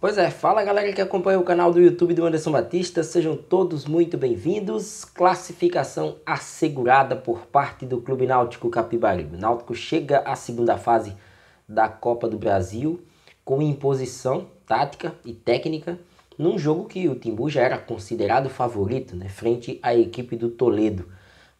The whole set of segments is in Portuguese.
Pois é, fala galera que acompanha o canal do YouTube do Anderson Batista, sejam todos muito bem-vindos. Classificação assegurada por parte do Clube Náutico Capibaribe. O Náutico chega à segunda fase da Copa do Brasil com imposição tática e técnica num jogo que o Timbu já era considerado favorito, né, frente à equipe do Toledo.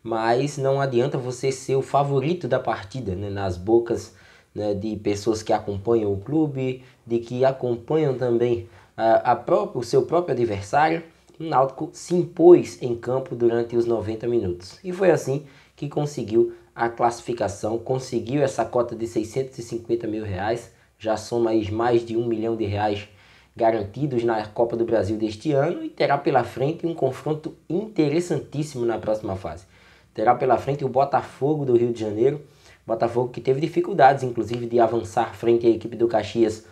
Mas não adianta você ser o favorito da partida, né, nas bocas né, de pessoas que acompanham o clube, de que acompanham também a, a próprio, o seu próprio adversário, o Náutico se impôs em campo durante os 90 minutos. E foi assim que conseguiu a classificação, conseguiu essa cota de 650 mil reais, já soma mais de um milhão de reais garantidos na Copa do Brasil deste ano e terá pela frente um confronto interessantíssimo na próxima fase. Terá pela frente o Botafogo do Rio de Janeiro, Botafogo que teve dificuldades, inclusive, de avançar frente à equipe do Caxias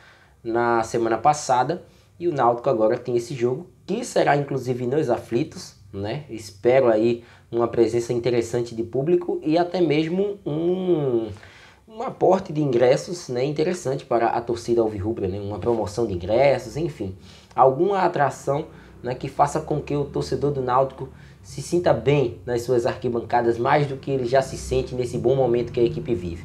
na semana passada. E o Náutico agora tem esse jogo, que será inclusive nos aflitos, né? Espero aí uma presença interessante de público e até mesmo um, um aporte de ingressos né, interessante para a torcida alvirrubra, né? Uma promoção de ingressos, enfim. Alguma atração né, que faça com que o torcedor do Náutico se sinta bem nas suas arquibancadas mais do que ele já se sente nesse bom momento que a equipe vive.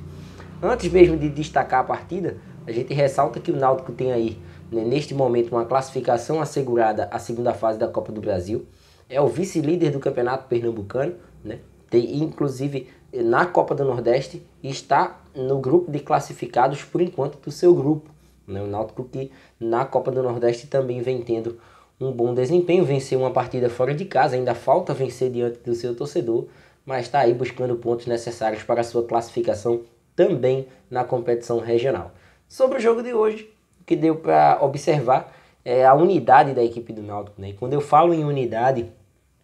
Antes mesmo de destacar a partida, a gente ressalta que o Náutico tem aí, né, neste momento, uma classificação assegurada à segunda fase da Copa do Brasil. É o vice-líder do Campeonato Pernambucano, né? Tem, inclusive eh, na Copa do Nordeste e está no grupo de classificados por enquanto do seu grupo. Né? O Náutico que na Copa do Nordeste também vem tendo um bom desempenho, venceu uma partida fora de casa, ainda falta vencer diante do seu torcedor, mas está aí buscando pontos necessários para a sua classificação também na competição regional. Sobre o jogo de hoje, o que deu para observar é a unidade da equipe do Náutico. Né? E quando eu falo em unidade,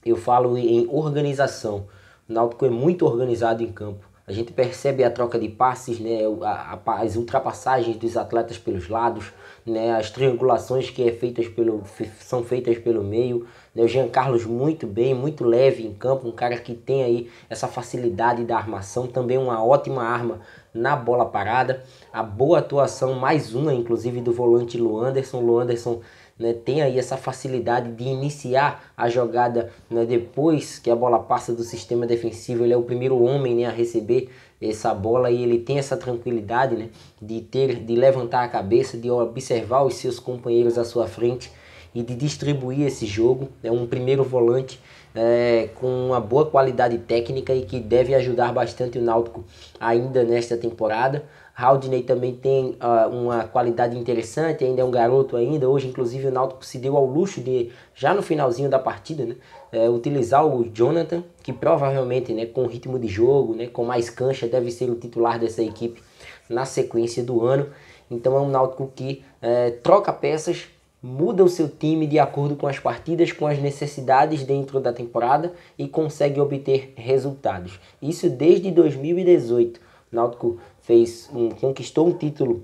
eu falo em organização. O Náutico é muito organizado em campo. A gente percebe a troca de passes, né, a, a, as ultrapassagens dos atletas pelos lados, né, as triangulações que é feitas pelo, são feitas pelo meio. Né, o Jean Carlos muito bem, muito leve em campo, um cara que tem aí essa facilidade da armação, também uma ótima arma na bola parada. A boa atuação, mais uma inclusive do volante Luanderson. Luanderson né, tem aí essa facilidade de iniciar a jogada né, depois que a bola passa do sistema defensivo. Ele é o primeiro homem né, a receber essa bola e ele tem essa tranquilidade né, de ter, de levantar a cabeça, de observar os seus companheiros à sua frente e de distribuir esse jogo. É um primeiro volante é, com uma boa qualidade técnica e que deve ajudar bastante o Náutico ainda nesta temporada. Haldney também tem uh, uma qualidade interessante, ainda é um garoto ainda. Hoje, inclusive, o Náutico se deu ao luxo de, já no finalzinho da partida, né, é, utilizar o Jonathan, que provavelmente, né, com ritmo de jogo, né, com mais cancha, deve ser o titular dessa equipe na sequência do ano. Então é um Náutico que é, troca peças, muda o seu time de acordo com as partidas, com as necessidades dentro da temporada e consegue obter resultados. Isso desde 2018. O Náutico fez um, conquistou um título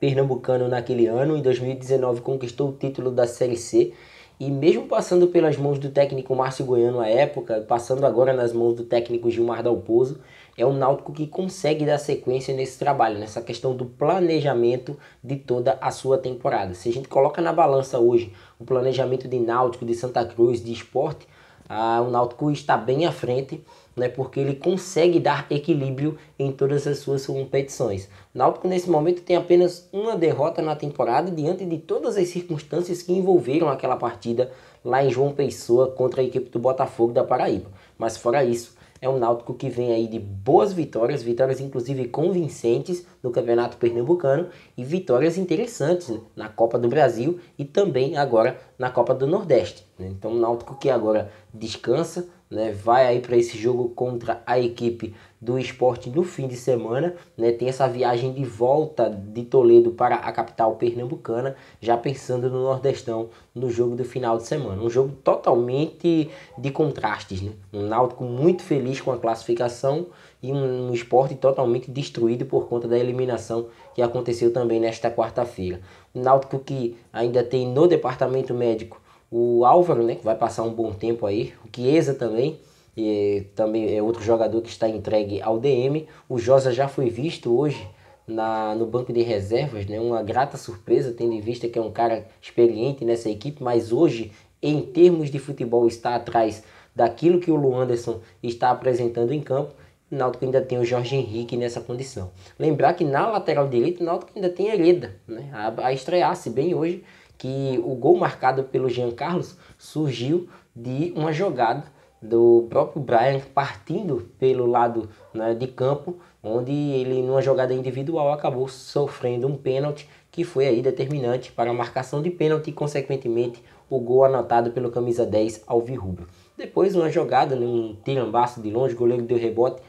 pernambucano naquele ano, em 2019 conquistou o título da Série C e mesmo passando pelas mãos do técnico Márcio Goiano à época, passando agora nas mãos do técnico Gilmar Dalpozo, é um Náutico que consegue dar sequência nesse trabalho, nessa questão do planejamento de toda a sua temporada. Se a gente coloca na balança hoje o planejamento de Náutico, de Santa Cruz, de Esporte, ah, o Náutico está bem à frente, né, porque ele consegue dar equilíbrio em todas as suas competições. O Náutico nesse momento tem apenas uma derrota na temporada diante de todas as circunstâncias que envolveram aquela partida lá em João Pessoa contra a equipe do Botafogo da Paraíba. Mas fora isso, é um Náutico que vem aí de boas vitórias, vitórias inclusive convincentes no Campeonato Pernambucano e vitórias interessantes na Copa do Brasil e também agora na Copa do Nordeste. Né? Então, um Náutico que agora descansa né, vai aí para esse jogo contra a equipe do esporte no fim de semana, né, tem essa viagem de volta de Toledo para a capital pernambucana, já pensando no Nordestão no jogo do final de semana. Um jogo totalmente de contrastes, né? um Náutico muito feliz com a classificação e um, um esporte totalmente destruído por conta da eliminação que aconteceu também nesta quarta-feira. Um Náutico que ainda tem no departamento médico o Álvaro, né, que vai passar um bom tempo aí. O Chiesa também, e é, também é outro jogador que está entregue ao DM. O Josa já foi visto hoje na, no banco de reservas, né? Uma grata surpresa, tendo em vista que é um cara experiente nessa equipe, mas hoje, em termos de futebol, está atrás daquilo que o Luanderson está apresentando em campo. O Náutico ainda tem o Jorge Henrique nessa condição. Lembrar que na lateral direita, o Náutico ainda tem a Hereda, né? A, a estrear, se bem hoje que o gol marcado pelo Jean Carlos surgiu de uma jogada do próprio Brian partindo pelo lado né, de campo, onde ele numa jogada individual acabou sofrendo um pênalti que foi aí determinante para a marcação de pênalti e consequentemente o gol anotado pelo camisa 10 Rubio. Depois uma jogada, num tirambaço de longe, o goleiro deu rebote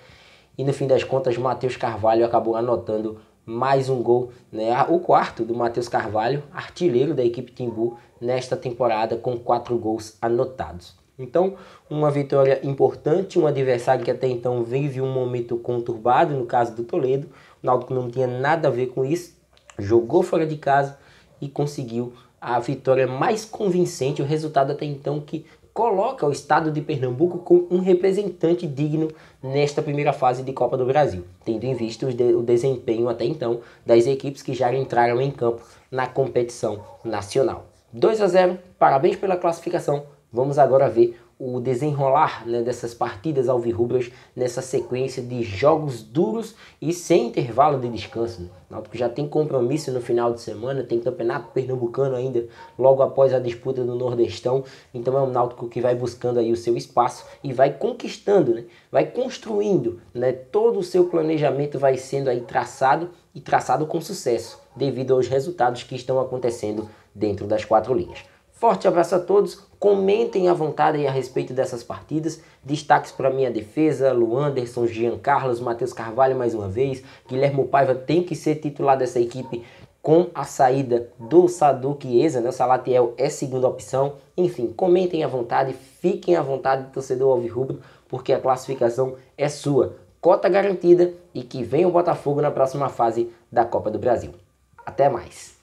e no fim das contas Matheus Carvalho acabou anotando mais um gol, né? O quarto do Matheus Carvalho, artilheiro da equipe Timbu nesta temporada com quatro gols anotados. Então, uma vitória importante, um adversário que até então vive um momento conturbado, no caso do Toledo. O Náutico não tinha nada a ver com isso, jogou fora de casa e conseguiu a vitória mais convincente, o resultado até então que coloca o estado de Pernambuco com um representante digno nesta primeira fase de Copa do Brasil, tendo em vista o desempenho até então das equipes que já entraram em campo na competição nacional. 2 a 0, parabéns pela classificação. Vamos agora ver o desenrolar né, dessas partidas alvirrubras nessa sequência de jogos duros e sem intervalo de descanso. O Náutico já tem compromisso no final de semana, tem campeonato pernambucano ainda logo após a disputa do Nordestão. Então é um Náutico que vai buscando aí o seu espaço e vai conquistando, né? vai construindo, né? todo o seu planejamento vai sendo aí traçado e traçado com sucesso devido aos resultados que estão acontecendo dentro das quatro linhas. Forte abraço a todos, Comentem à vontade a respeito dessas partidas. Destaques para minha defesa, Luanderson, Jean Carlos, Matheus Carvalho mais uma vez. Guilherme Paiva tem que ser titular dessa equipe com a saída do Saduc Eza, né? O Salatiel é segunda opção. Enfim, comentem à vontade, fiquem à vontade, torcedor alvirrubro, porque a classificação é sua. Cota garantida e que venha o Botafogo na próxima fase da Copa do Brasil. Até mais!